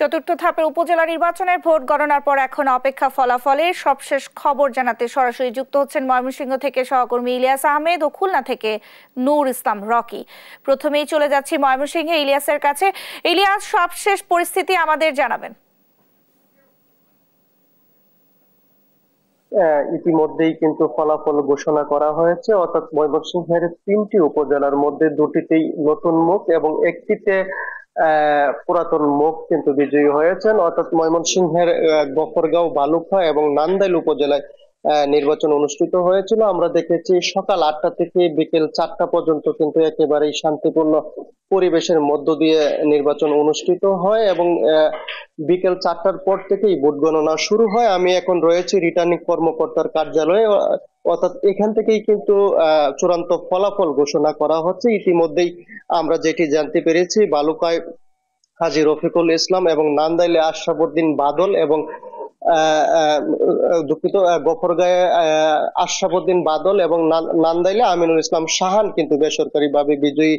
চতুর্থ ধাপের উপজেলা নির্বাচনের ভোট গণনার পর এখন অপেক্ষা ফলাফলের সবশেষ খবর জানাতে সরাসরি যুক্ত হচ্ছেন ময়মনসিংহ থেকে সহকর্মী ইলিয়াস আহমেদ ও খুলনা থেকে নূর ইসলাম রকি প্রথমেই চলে যাচ্ছি ময়মনসিংহে ইলিয়াসের কাছে ইলিয়াস সবশেষ পরিস্থিতি আমাদের জানাবেন ইতিমধ্যেই কিন্তু ফলাফল ঘোষণা করা হয়েছে অর্থাৎ ময়মনসিংহের তিনটি উপজেলার মধ্যে দুটিতেই নতুন মুখ এবং একটিতে পুরাতন মুখ কিন্তু বিজয়ী হয়েছেন অর্থাৎ ময়মনসিংহের গফরগাঁও বালুখা এবং নান্দাইল উপজেলায় নির্বাচন অনুষ্ঠিত হয়েছিল আমরা দেখেছি সকাল আটটা থেকে বিকেল চারটা পর্যন্ত কিন্তু একেবারেই শান্তিপূর্ণ পরিবেশের মধ্য দিয়ে নির্বাচন অনুষ্ঠিত হয় এবং বিকেল চারটার পর থেকেই ভোট গণনা শুরু হয় আমি এখন রয়েছি রিটার্নিং কর্মকর্তার কার্যালয়ে অর্থাৎ এখান থেকেই কিন্তু চূড়ান্ত ফলাফল ঘোষণা করা হচ্ছে ইতিমধ্যেই আমরা যেটি জানতে পেরেছি বালুকায় হাজি রফিকুল ইসলাম এবং নান্দাইলে আশরাফুদ্দিন বাদল এবং দুঃখিত গফরগাঁয়ে আশরাফুদ্দিন বাদল এবং নান্দাইলে আমিনুল ইসলাম শাহান কিন্তু বেসরকারিভাবে বিজয়ী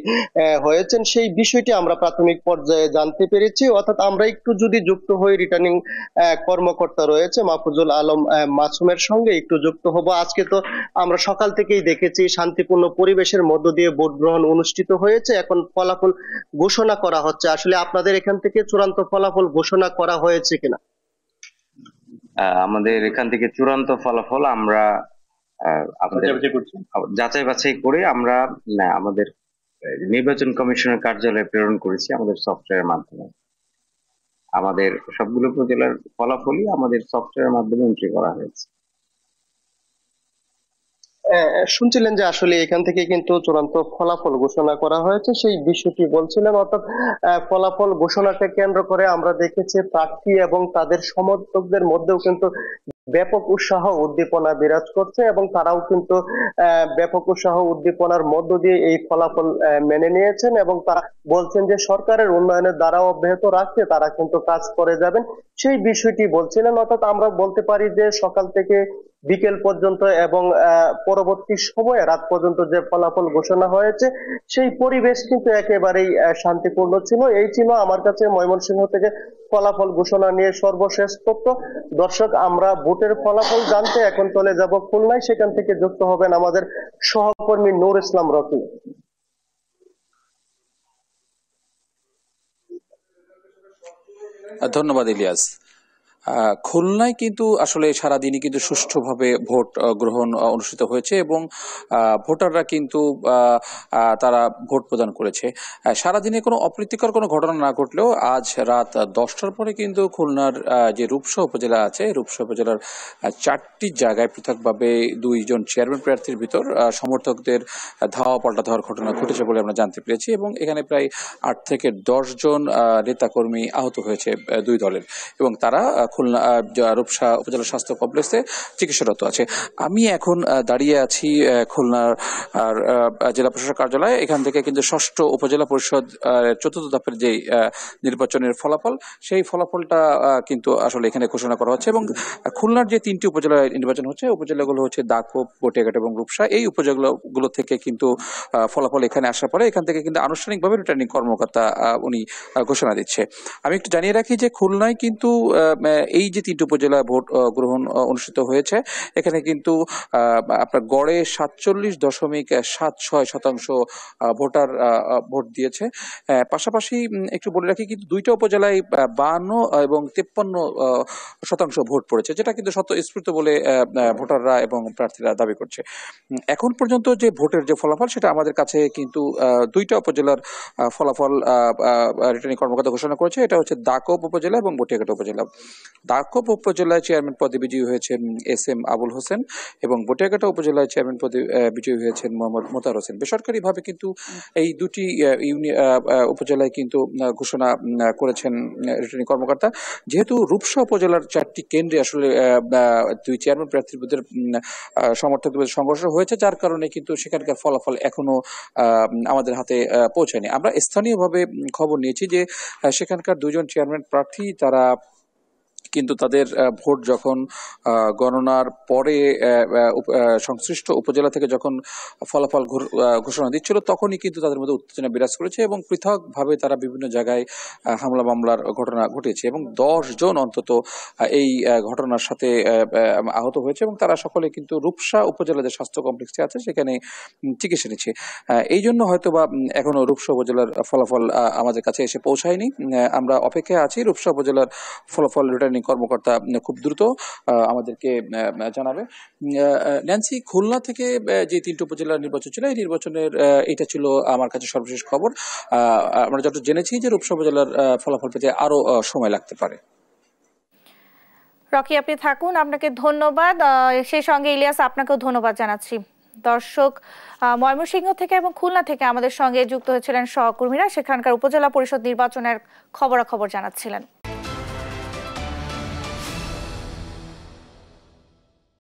হয়েছেন সেই বিষয়টি আমরা প্রাথমিক পর্যায়ে জানতে পেরেছি অর্থাৎ আমরা একটু যদি যুক্ত হই রিটার্নিং কর্মকর্তা রয়েছে মাহফুজুল আলম মাসুমের সঙ্গে একটু যুক্ত হব আজকে তো আমরা সকাল থেকেই দেখেছি শান্তিপূর্ণ পরিবেশের মধ্য দিয়ে ভোট গ্রহণ অনুষ্ঠিত হয়েছে এখন ফলাফল ঘোষণা করা হচ্ছে আসলে আপনাদের এখান থেকে চূড়ান্ত ফলাফল ঘোষণা করা হয়েছে কিনা আমাদের এখান থেকে চূড়ান্ত ফলাফল আমরা যাচাই বাছাই করে আমরা আমাদের নির্বাচন কমিশনের কার্যালয়ে প্রেরণ করেছি আমাদের সফটওয়্যার মাধ্যমে আমাদের সবগুলো উপজেলার ফলাফলই আমাদের সফটওয়্যারের মাধ্যমে এন্ট্রি করা হয়েছে শুনছিলেন যে আসলে এখান থেকে কিন্তু চূড়ান্ত ফলাফল ঘোষণা করা হয়েছে সেই বিষয়টি বলছিলেন অর্থাৎ ফলাফল ঘোষণাকে কেন্দ্র করে আমরা দেখেছি প্রার্থী এবং তাদের সমর্থকদের মধ্যেও কিন্তু ব্যাপক উৎসাহ উদ্দীপনা বিরাজ করছে এবং তারাও কিন্তু ব্যাপক উৎসাহ উদ্দীপনার মধ্য দিয়ে এই ফলাফল মেনে নিয়েছেন এবং তারা বলছেন যে সরকারের উন্নয়নের দ্বারা অব্যাহত রাখতে তারা কিন্তু কাজ করে যাবেন সেই বিষয়টি বলছিলেন অর্থাৎ আমরা বলতে পারি যে সকাল থেকে বিকেল পর্যন্ত এবং পরবর্তী সময়ে রাত পর্যন্ত যে ফলাফল ঘোষণা হয়েছে সেই পরিবেশ কিন্তু একেবারেই শান্তিপূর্ণ ছিল এই ছিল আমার কাছে ময়মনসিংহ থেকে ফলাফল ঘোষণা নিয়ে সর্বশেষ তথ্য দর্শক আমরা ভোটের ফলাফল জানতে এখন চলে যাব খুলনায় সেখান থেকে যুক্ত হবেন আমাদের সহকর্মী নূর ইসলাম রকি ধন্যবাদ ইলিয়াস খুলনায় কিন্তু আসলে সারাদিনই কিন্তু সুষ্ঠুভাবে ভোট গ্রহণ অনুষ্ঠিত হয়েছে এবং ভোটাররা কিন্তু তারা ভোট প্রদান করেছে সারাদিনে কোনো অপ্রীতিকর কোনো ঘটনা না ঘটলেও আজ রাত দশটার পরে কিন্তু খুলনার যে রূপসা উপজেলা আছে রূপসা উপজেলার চারটি জায়গায় পৃথকভাবে দুইজন চেয়ারম্যান প্রার্থীর ভিতর সমর্থকদের ধাওয়া পাল্টা ধাওয়ার ঘটনা ঘটেছে বলে আমরা জানতে পেরেছি এবং এখানে প্রায় আট থেকে দশজন নেতাকর্মী আহত হয়েছে দুই দলের এবং তারা খুলনা রূপসা উপজেলা স্বাস্থ্য কমপ্লেক্সে চিকিৎসারত আছে আমি এখন দাঁড়িয়ে আছি খুলনার জেলা প্রশাসক কার্যালয়ে এখান থেকে কিন্তু ষষ্ঠ উপজেলা পরিষদ চতুর্থ ধাপের যে নির্বাচনের ফলাফল সেই ফলাফলটা কিন্তু আসলে এখানে ঘোষণা করা হচ্ছে এবং খুলনার যে তিনটি উপজেলা নির্বাচন হচ্ছে উপজেলাগুলো হচ্ছে দাকোপ বটিয়াঘাট এবং রূপসা এই উপজেলাগুলো থেকে কিন্তু ফলাফল এখানে আসার পরে এখান থেকে কিন্তু আনুষ্ঠানিকভাবে রিটার্নিং কর্মকর্তা উনি ঘোষণা দিচ্ছে আমি একটু জানিয়ে রাখি যে খুলনায় কিন্তু এই যে তিনটি উপজেলায় ভোট গ্রহণ অনুষ্ঠিত হয়েছে এখানে কিন্তু আপনার গড়ে সাতচল্লিশ দশমিক সাত ছয় শতাংশ ভোটার ভোট দিয়েছে পাশাপাশি একটু বলে রাখি কিন্তু দুইটা উপজেলায় বান্ন এবং তেপ্পান্ন শতাংশ ভোট পড়েছে যেটা কিন্তু স্ফূর্ত বলে ভোটাররা এবং প্রার্থীরা দাবি করছে এখন পর্যন্ত যে ভোটের যে ফলাফল সেটা আমাদের কাছে কিন্তু দুইটা উপজেলার ফলাফল রিটার্নিং কর্মকর্তা ঘোষণা করেছে এটা হচ্ছে দাকব উপজেলা এবং বটিয়াঘাটা উপজেলা দারকপ উপজেলায় চেয়ারম্যান পদে বিজয়ী হয়েছেন এস এম আবুল হোসেন এবং বটিয়াঘাটা উপজেলায় চেয়ারম্যান পদে বিজয়ী হয়েছেন মোহাম্মদ মোতার হোসেন বেসরকারিভাবে কিন্তু এই দুটি উপজেলায় কিন্তু ঘোষণা করেছেন রিটার্নিং কর্মকর্তা যেহেতু রূপসা উপজেলার চারটি কেন্দ্রে আসলে দুই চেয়ারম্যান প্রার্থীর মধ্যে সমর্থকদের সংঘর্ষ হয়েছে যার কারণে কিন্তু সেখানকার ফলাফল এখনো আমাদের হাতে পৌঁছায়নি আমরা স্থানীয়ভাবে খবর নিয়েছি যে সেখানকার দুজন চেয়ারম্যান প্রার্থী তারা কিন্তু তাদের ভোট যখন গণনার পরে সংশ্লিষ্ট উপজেলা থেকে যখন ফলাফল ঘোষণা দিচ্ছিল তখনই কিন্তু তাদের মধ্যে উত্তেজনা বিরাজ করেছে এবং পৃথকভাবে তারা বিভিন্ন জায়গায় হামলা মামলার ঘটনা ঘটেছে এবং দশ জন অন্তত এই ঘটনার সাথে আহত হয়েছে এবং তারা সকলে কিন্তু রূপসা উপজেলা যে স্বাস্থ্য কমপ্লেক্সটি আছে সেখানে চিকিৎসা নিচ্ছে এই জন্য হয়তো বা এখনো রূপসা উপজেলার ফলাফল আমাদের কাছে এসে পৌঁছায়নি আমরা অপেক্ষায় আছি রূপসা উপজেলার ফলাফল রিটার্নিং রিটার্নিং কর্মকর্তা খুব দ্রুত আমাদেরকে জানাবে ন্যান্সি খুলনা থেকে যে তিনটি উপজেলার নির্বাচন ছিল এই নির্বাচনের এটা ছিল আমার কাছে সর্বশেষ খবর আমরা যত জেনেছি যে রূপসা উপজেলার ফলাফল পেতে আরো সময় লাগতে পারে রকি আপনি থাকুন আপনাকে ধন্যবাদ সেই সঙ্গে ইলিয়াস আপনাকেও ধন্যবাদ জানাচ্ছি দর্শক ময়মনসিংহ থেকে এবং খুলনা থেকে আমাদের সঙ্গে যুক্ত হয়েছিলেন সহকর্মীরা সেখানকার উপজেলা পরিষদ নির্বাচনের খবরাখবর জানাচ্ছিলেন